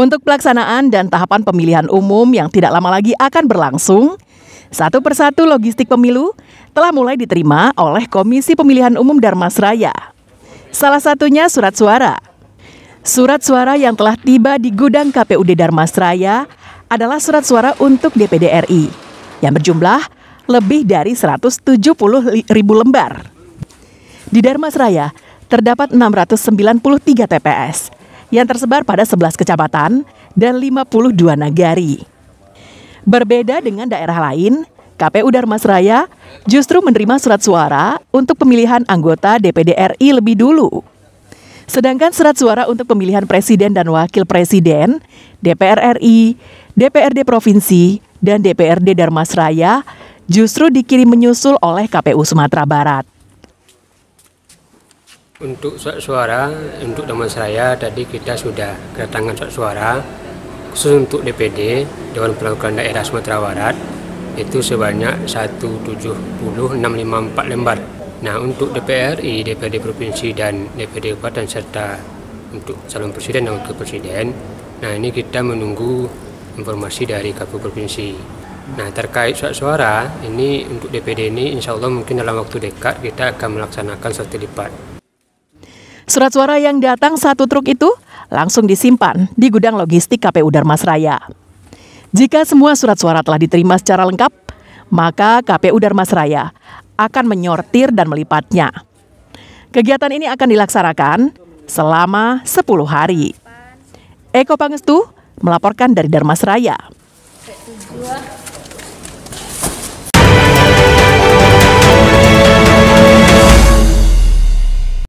Untuk pelaksanaan dan tahapan pemilihan umum yang tidak lama lagi akan berlangsung, satu persatu logistik pemilu telah mulai diterima oleh Komisi Pemilihan Umum Darmasraya. Salah satunya surat suara. Surat suara yang telah tiba di gudang KPUD Darmasraya adalah surat suara untuk DPD RI yang berjumlah lebih dari 170 ribu lembar. Di Darmasraya terdapat 693 TPS yang tersebar pada 11 kecamatan dan 52 nagari. Berbeda dengan daerah lain, KPU Darmas Raya justru menerima surat suara untuk pemilihan anggota DPD RI lebih dulu. Sedangkan surat suara untuk pemilihan presiden dan wakil presiden, DPR RI, DPRD provinsi, dan DPRD Darmas Raya justru dikirim menyusul oleh KPU Sumatera Barat. Untuk surat suara untuk teman saya tadi kita sudah kedatangan surat suara khusus untuk DPD Dewan Perwakilan Daerah Sumatera Barat itu sebanyak 17654 lembar. Nah, untuk DPRI, DPD Provinsi dan DPD Kabupaten serta untuk calon presiden dan wakil presiden. Nah, ini kita menunggu informasi dari KPU Provinsi. Nah, terkait surat suara, ini untuk DPD ini insya Allah mungkin dalam waktu dekat kita akan melaksanakan satu lipat. Surat suara yang datang satu truk itu langsung disimpan di gudang logistik KPU Raya. Jika semua surat suara telah diterima secara lengkap, maka KPU Raya akan menyortir dan melipatnya. Kegiatan ini akan dilaksanakan selama 10 hari. Eko Pangestu melaporkan dari Raya.